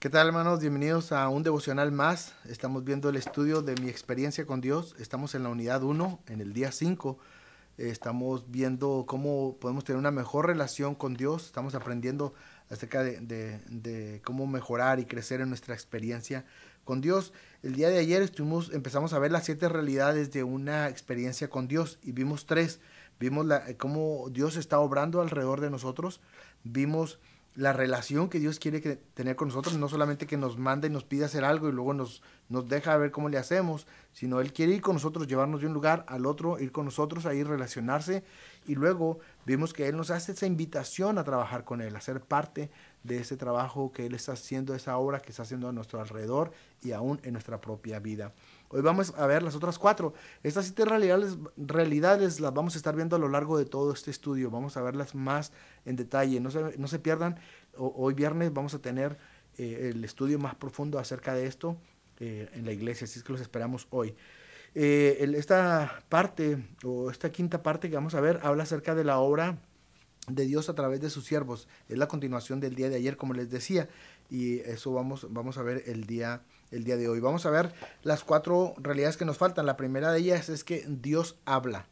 ¿Qué tal hermanos? Bienvenidos a un devocional más. Estamos viendo el estudio de mi experiencia con Dios. Estamos en la unidad 1, en el día 5. Estamos viendo cómo podemos tener una mejor relación con Dios. Estamos aprendiendo acerca de, cómo mejorar y crecer en nuestra experiencia con Dios. El día de ayer estuvimos, empezamos a ver las siete realidades de una experiencia con Dios y vimos tres. Vimos cómo Dios está obrando alrededor de nosotros. Vimos la relación que Dios quiere tener con nosotros, no solamente que nos manda y nos pide hacer algo y luego nos, nos deja ver cómo le hacemos, sino Él quiere ir con nosotros, llevarnos de un lugar al otro, ir con nosotros ahí, relacionarse y luego vimos que Él nos hace esa invitación a trabajar con Él, a ser parte de ese trabajo que Él está haciendo, esa obra que está haciendo a nuestro alrededor y aún en nuestra propia vida. Hoy vamos a ver las otras cuatro. Estas siete realidades, realidades las vamos a estar viendo a lo largo de todo este estudio. Vamos a verlas más en detalle. No se, no se pierdan. hoy viernes vamos a tener eh, el estudio más profundo acerca de esto eh, en la iglesia. Así es que los esperamos hoy. Eh, esta parte o esta quinta parte que vamos a ver habla acerca de la obra de Dios a través de sus siervos. Es la continuación del día de ayer, como les decía y eso vamos, vamos a ver el día, el día de hoy. Vamos a ver las cuatro realidades que nos faltan. La primera de ellas es que Dios habla.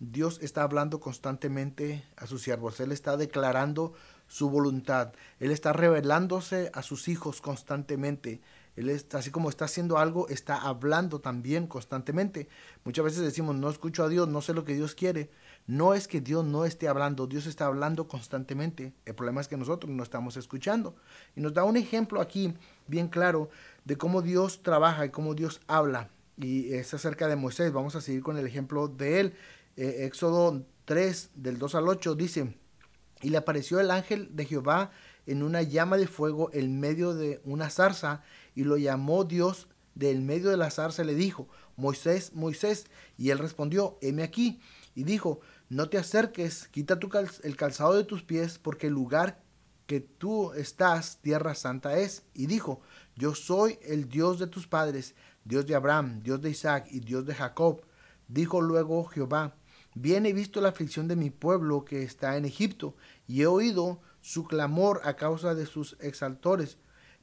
Dios está hablando constantemente a sus siervos. Él está declarando su voluntad. Él está revelándose a sus hijos constantemente. Él está, así como está haciendo algo, está hablando también constantemente. Muchas veces decimos, no escucho a Dios, no sé lo que Dios quiere. No es que Dios no esté hablando, Dios está hablando constantemente. El problema es que nosotros no estamos escuchando. Y nos da un ejemplo aquí bien claro de cómo Dios trabaja y cómo Dios habla. Y es acerca de Moisés. Vamos a seguir con el ejemplo de él. Eh, Éxodo 3, del 2 al 8, dice, y le apareció el ángel de Jehová en una llama de fuego en medio de una zarza, y lo llamó Dios del medio del azar, se le dijo, Moisés, Moisés, y él respondió, heme aquí, y dijo, no te acerques, quita tu el calzado de tus pies, porque el lugar que tú estás, tierra santa es. Y dijo, yo soy el Dios de tus padres, Dios de Abraham, Dios de Isaac y Dios de Jacob. Dijo luego Jehová, bien he visto la aflicción de mi pueblo que está en Egipto, y he oído su clamor a causa de sus exaltores,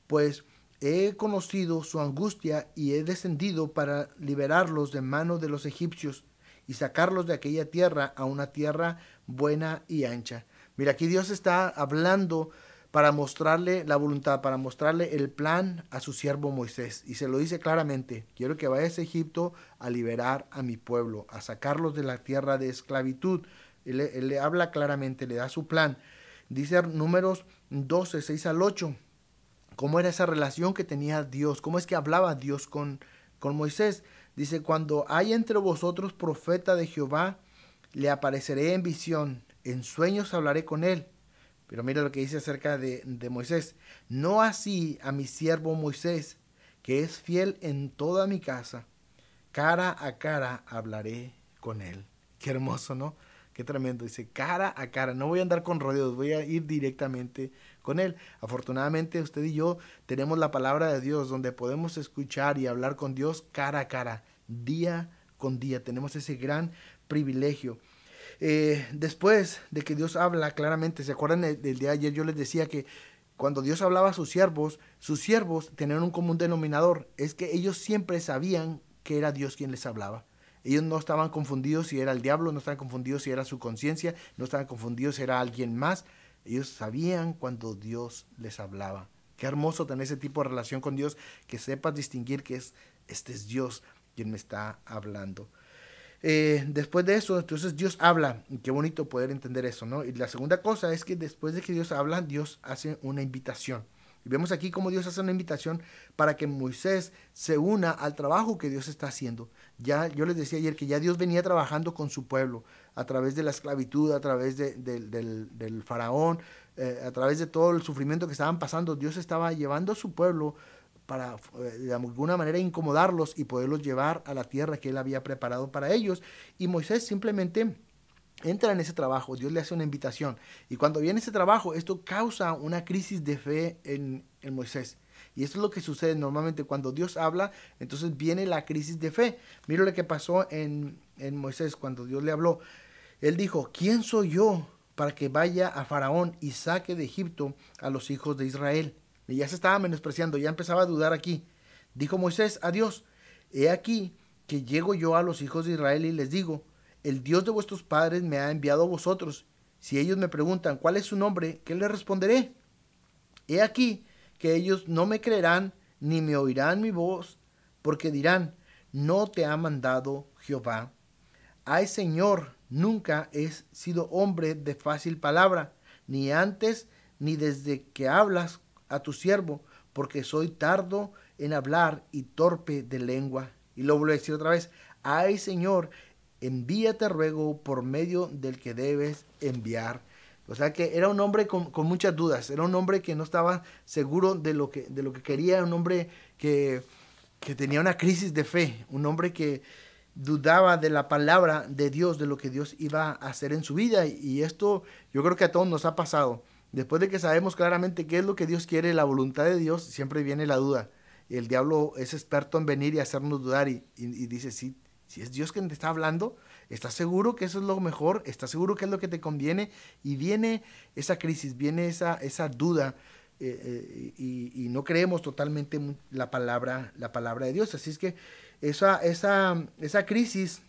pues He conocido su angustia y he descendido para liberarlos de manos de los egipcios y sacarlos de aquella tierra a una tierra buena y ancha. Mira, aquí Dios está hablando para mostrarle la voluntad, para mostrarle el plan a su siervo Moisés. Y se lo dice claramente, quiero que vayas a Egipto a liberar a mi pueblo, a sacarlos de la tierra de esclavitud. Él, le habla claramente, le da su plan. Dice números 12, 6 al 8 cómo era esa relación que tenía Dios, cómo es que hablaba Dios con, con Moisés. Dice, cuando hay entre vosotros profeta de Jehová, le apareceré en visión, en sueños hablaré con él. Pero mira lo que dice acerca de, de Moisés. No así a mi siervo Moisés, que es fiel en toda mi casa. Cara a cara hablaré con él. Qué hermoso, ¿no? Qué tremendo. Dice, cara a cara, no voy a andar con rodeos, voy a ir directamente con Él. Afortunadamente usted y yo tenemos la palabra de Dios donde podemos escuchar y hablar con Dios cara a cara, día con día. Tenemos ese gran privilegio. Eh, después de que Dios habla claramente, ¿se acuerdan del, del día de ayer? Yo les decía que cuando Dios hablaba a sus siervos, sus siervos tenían un común denominador, es que ellos siempre sabían que era Dios quien les hablaba. Ellos no estaban confundidos si era el diablo, no estaban confundidos si era su conciencia, no estaban confundidos si era alguien más. Ellos sabían cuando Dios les hablaba. Qué hermoso tener ese tipo de relación con Dios, que sepas distinguir que es, este es Dios quien me está hablando. Eh, después de eso, entonces Dios habla. qué bonito poder entender eso, ¿no? Y la segunda cosa es que después de que Dios habla, Dios hace una invitación vemos aquí cómo Dios hace una invitación para que Moisés se una al trabajo que Dios está haciendo. Ya yo les decía ayer que ya Dios venía trabajando con su pueblo a través de la esclavitud, a través del, faraón, eh, a través de todo el sufrimiento que estaban pasando. Dios estaba llevando a su pueblo para eh, de alguna manera incomodarlos y poderlos llevar a la tierra que él había preparado para ellos. Y Moisés simplemente entra en ese trabajo, Dios le hace una invitación. Y cuando viene ese trabajo, esto causa una crisis de fe en, en, Moisés. Y esto es lo que sucede normalmente cuando Dios habla, entonces viene la crisis de fe. Mira lo que pasó en, en Moisés cuando Dios le habló. Él dijo, ¿quién soy yo para que vaya a Faraón y saque de Egipto a los hijos de Israel? Y ya se estaba menospreciando, ya empezaba a dudar aquí. Dijo Moisés a Dios, he aquí que llego yo a los hijos de Israel y les digo, el Dios de vuestros padres me ha enviado a vosotros. Si ellos me preguntan cuál es su nombre, ¿qué les responderé? He aquí que ellos no me creerán ni me oirán mi voz, porque dirán, no te ha mandado Jehová. Ay Señor, nunca he sido hombre de fácil palabra, ni antes ni desde que hablas a tu siervo, porque soy tardo en hablar y torpe de lengua. Y lo vuelvo a decir otra vez, ay Señor, envíate ruego por medio del que debes enviar. O sea que era un hombre con, muchas dudas, era un hombre que no estaba seguro de lo que, de lo que quería, un hombre que, tenía una crisis de fe, un hombre que dudaba de la palabra de Dios, de lo que Dios iba a hacer en su vida. Y esto yo creo que a todos nos ha pasado. Después de que sabemos claramente qué es lo que Dios quiere, la voluntad de Dios, siempre viene la duda. El diablo es experto en venir y hacernos dudar y dice, sí, si es Dios quien te está hablando, ¿estás seguro que eso es lo mejor? ¿Estás seguro que es lo que te conviene? Y viene esa crisis, viene esa, esa duda eh, eh, y, y, no creemos totalmente la palabra, la palabra de Dios. Así es que esa, esa, esa crisis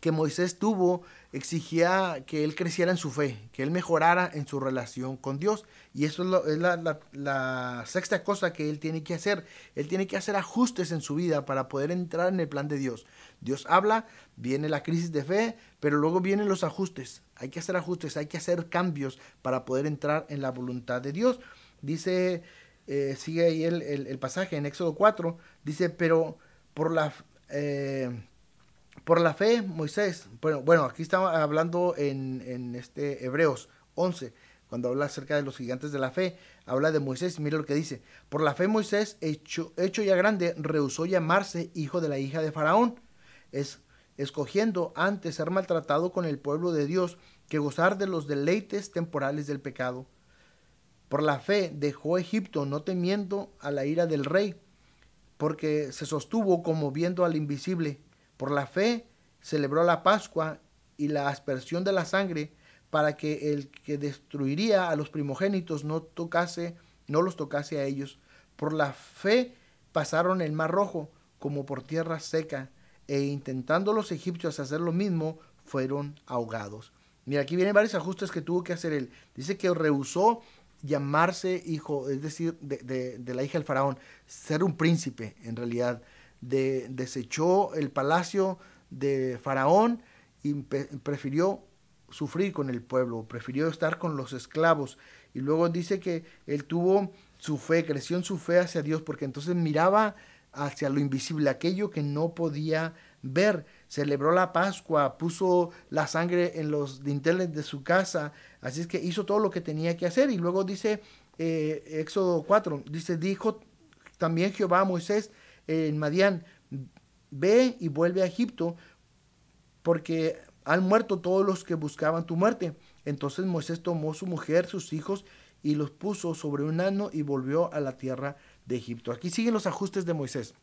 que Moisés tuvo exigía que él creciera en su fe, que él mejorara en su relación con Dios. Y eso es, la, sexta cosa que él tiene que hacer. Él tiene que hacer ajustes en su vida para poder entrar en el plan de Dios. Dios habla, viene la crisis de fe, pero luego vienen los ajustes. Hay que hacer ajustes, hay que hacer cambios para poder entrar en la voluntad de Dios. Dice, eh, sigue ahí el, pasaje en Éxodo 4, dice, pero por la... Eh, por la fe, Moisés, bueno, aquí estamos hablando en, en, este Hebreos 11, cuando habla acerca de los gigantes de la fe, habla de Moisés, mira lo que dice, por la fe Moisés, hecho, hecho ya grande, rehusó llamarse hijo de la hija de Faraón, es, escogiendo antes ser maltratado con el pueblo de Dios que gozar de los deleites temporales del pecado. Por la fe dejó Egipto no temiendo a la ira del rey, porque se sostuvo como viendo al invisible por la fe celebró la Pascua y la aspersión de la sangre para que el que destruiría a los primogénitos no tocase, no los tocase a ellos. Por la fe pasaron el mar rojo como por tierra seca, e intentando los egipcios hacer lo mismo, fueron ahogados. Mira, aquí vienen varios ajustes que tuvo que hacer él. Dice que rehusó llamarse hijo, es decir, de, de la hija del faraón, ser un príncipe en realidad desechó el palacio de Faraón y prefirió sufrir con el pueblo, prefirió estar con los esclavos. Y luego dice que él tuvo su fe, creció en su fe hacia Dios, porque entonces miraba hacia lo invisible, aquello que no podía ver. Celebró la Pascua, puso la sangre en los dinteles de su casa, así es que hizo todo lo que tenía que hacer. Y luego dice eh, Éxodo 4, dice, dijo también Jehová a Moisés, en Madián, ve y vuelve a Egipto, porque han muerto todos los que buscaban tu muerte. Entonces Moisés tomó su mujer, sus hijos, y los puso sobre un ano y volvió a la tierra de Egipto. Aquí siguen los ajustes de Moisés.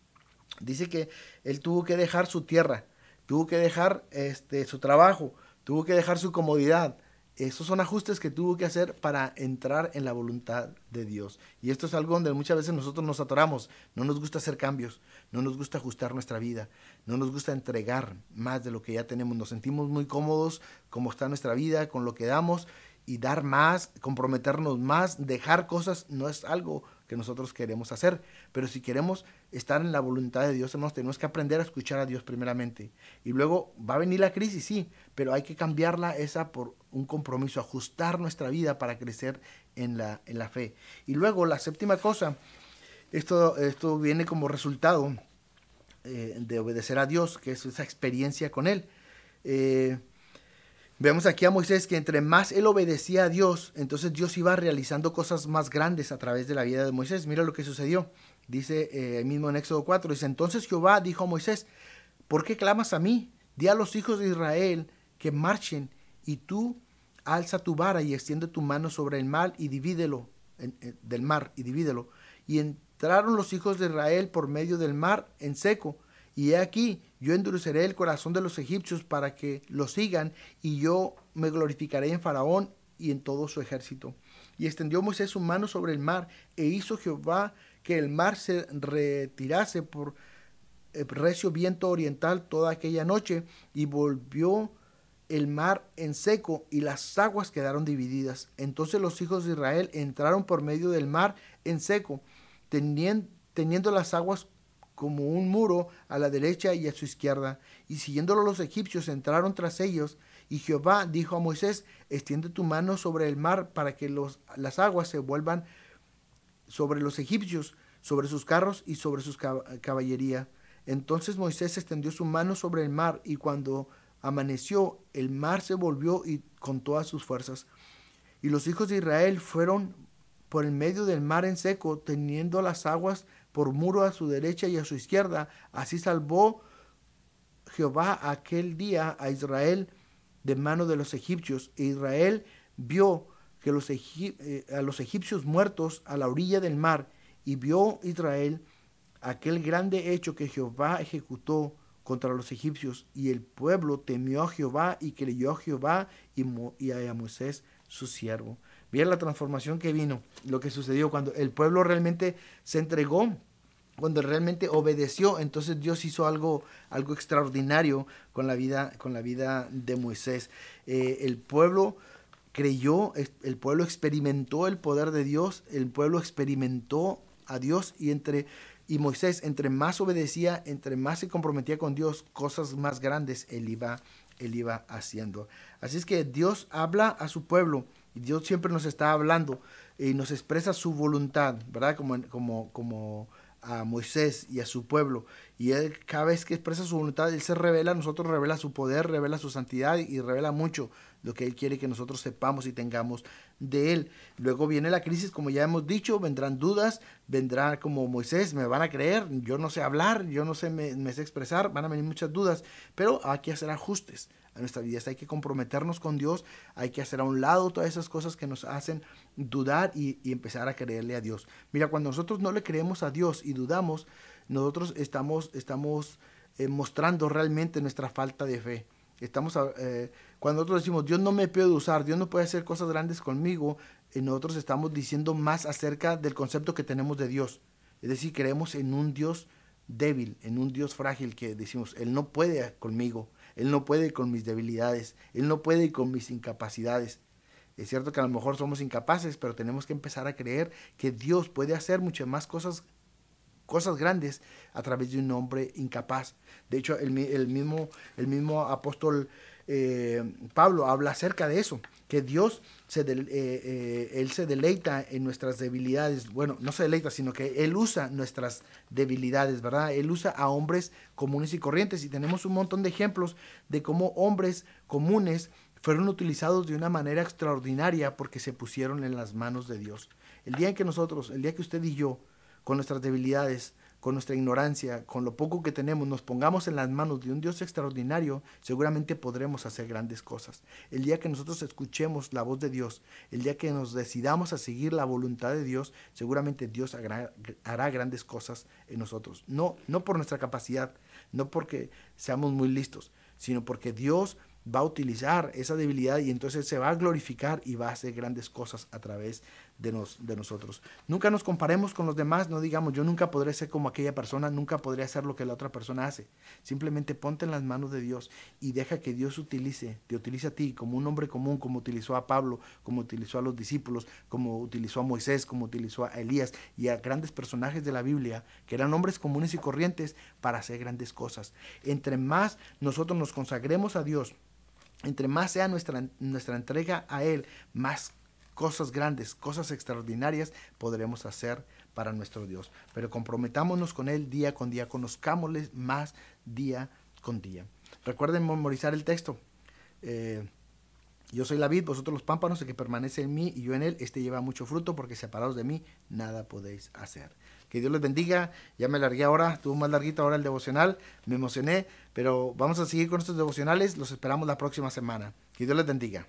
Dice que él tuvo que dejar su tierra, tuvo que dejar este, su trabajo, tuvo que dejar su comodidad, esos son ajustes que tuvo que hacer para entrar en la voluntad de Dios. Y esto es algo donde muchas veces nosotros nos atoramos. No nos gusta hacer cambios, no nos gusta ajustar nuestra vida, no nos gusta entregar más de lo que ya tenemos. Nos sentimos muy cómodos como está nuestra vida, con lo que damos y dar más, comprometernos más, dejar cosas, no es algo que nosotros queremos hacer. Pero si queremos estar en la voluntad de Dios, hermanos, tenemos que aprender a escuchar a Dios primeramente. Y luego va a venir la crisis, sí, pero hay que cambiarla esa por un compromiso, ajustar nuestra vida para crecer en la, en la fe. Y luego la séptima cosa, esto, esto viene como resultado eh, de obedecer a Dios, que es esa experiencia con Él. Eh, vemos aquí a Moisés que entre más él obedecía a Dios, entonces Dios iba realizando cosas más grandes a través de la vida de Moisés. Mira lo que sucedió. Dice eh, el mismo en Éxodo 4, dice, entonces Jehová dijo a Moisés, ¿por qué clamas a mí? Di a los hijos de Israel que marchen y tú alza tu vara y extiende tu mano sobre el mar y divídelo, eh, del mar y divídelo. Y entraron los hijos de Israel por medio del mar en seco. Y he aquí, yo endureceré el corazón de los egipcios para que lo sigan, y yo me glorificaré en Faraón y en todo su ejército. Y extendió Moisés su mano sobre el mar, e hizo Jehová que el mar se retirase por eh, recio viento oriental toda aquella noche y volvió el mar en seco y las aguas quedaron divididas. Entonces los hijos de Israel entraron por medio del mar en seco, teniendo, las aguas como un muro a la derecha y a su izquierda. Y siguiéndolo los egipcios entraron tras ellos. Y Jehová dijo a Moisés, extiende tu mano sobre el mar para que los, las aguas se vuelvan sobre los egipcios, sobre sus carros y sobre su caballería. Entonces Moisés extendió su mano sobre el mar y cuando amaneció el mar se volvió y con todas sus fuerzas. Y los hijos de Israel fueron por el medio del mar en seco, teniendo las aguas por muro a su derecha y a su izquierda. Así salvó Jehová aquel día a Israel de mano de los egipcios. E Israel vio que los eh, a los egipcios muertos a la orilla del mar, y vio Israel aquel grande hecho que Jehová ejecutó contra los egipcios, y el pueblo temió a Jehová y creyó a Jehová y, a Moisés su siervo. Mira la transformación que vino, lo que sucedió cuando el pueblo realmente se entregó, cuando realmente obedeció, entonces Dios hizo algo, algo extraordinario con la vida, con la vida de Moisés. Eh, el pueblo creyó, el pueblo experimentó el poder de Dios, el pueblo experimentó a Dios y entre y Moisés entre más obedecía, entre más se comprometía con Dios, cosas más grandes él iba él iba haciendo. Así es que Dios habla a su pueblo y Dios siempre nos está hablando y nos expresa su voluntad, ¿verdad? Como como como a Moisés y a su pueblo. Y él cada vez que expresa su voluntad, él se revela, nosotros revela su poder, revela su santidad y revela mucho lo que Él quiere que nosotros sepamos y tengamos de Él. Luego viene la crisis, como ya hemos dicho, vendrán dudas, vendrán como Moisés, me van a creer, yo no sé hablar, yo no sé, expresar, van a venir muchas dudas, pero hay que hacer ajustes a nuestra vida, hay que comprometernos con Dios, hay que hacer a un lado todas esas cosas que nos hacen dudar y, empezar a creerle a Dios. Mira, cuando nosotros no le creemos a Dios y dudamos, nosotros estamos, estamos eh, mostrando realmente nuestra falta de fe. Estamos eh, cuando nosotros decimos, Dios no me puede usar, Dios no puede hacer cosas grandes conmigo, eh, nosotros estamos diciendo más acerca del concepto que tenemos de Dios. Es decir, creemos en un Dios débil, en un Dios frágil que decimos, Él no puede conmigo, Él no puede con mis debilidades, Él no puede con mis incapacidades. Es cierto que a lo mejor somos incapaces, pero tenemos que empezar a creer que Dios puede hacer muchas más cosas, cosas grandes a través de un hombre incapaz. De hecho, el, mismo, el mismo apóstol eh, Pablo habla acerca de eso, que Dios se eh, eh, Él se deleita en nuestras debilidades, bueno, no se deleita, sino que Él usa nuestras debilidades, ¿verdad? Él usa a hombres comunes y corrientes y tenemos un montón de ejemplos de cómo hombres comunes fueron utilizados de una manera extraordinaria porque se pusieron en las manos de Dios. El día en que nosotros, el día que usted y yo, con nuestras debilidades, con nuestra ignorancia, con lo poco que tenemos, nos pongamos en las manos de un Dios extraordinario, seguramente podremos hacer grandes cosas. El día que nosotros escuchemos la voz de Dios, el día que nos decidamos a seguir la voluntad de Dios, seguramente Dios hará, grandes cosas en nosotros. No, no por nuestra capacidad, no porque seamos muy listos, sino porque Dios va a utilizar esa debilidad y entonces se va a glorificar y va a hacer grandes cosas a través de, de nosotros. Nunca nos comparemos con los demás, no digamos yo nunca podré ser como aquella persona, nunca podré hacer lo que la otra persona hace. Simplemente ponte en las manos de Dios y deja que Dios utilice, te utilice a ti como un hombre común, como utilizó a Pablo, como utilizó a los discípulos, como utilizó a Moisés, como utilizó a Elías y a grandes personajes de la Biblia, que eran hombres comunes y corrientes para hacer grandes cosas. Entre más nosotros nos consagremos a Dios, entre más sea nuestra, entrega a Él, más cosas grandes, cosas extraordinarias podremos hacer para nuestro Dios. Pero comprometámonos con Él día con día, conozcámosle más día con día. Recuerden memorizar el texto. Eh, yo soy la vid, vosotros los pámpanos, el que permanece en mí y yo en él, este lleva mucho fruto, porque separados de mí nada podéis hacer. Que Dios les bendiga. Ya me largué ahora, estuvo más larguito ahora el devocional, me emocioné, pero vamos a seguir con estos devocionales, los esperamos la próxima semana. Que Dios les bendiga.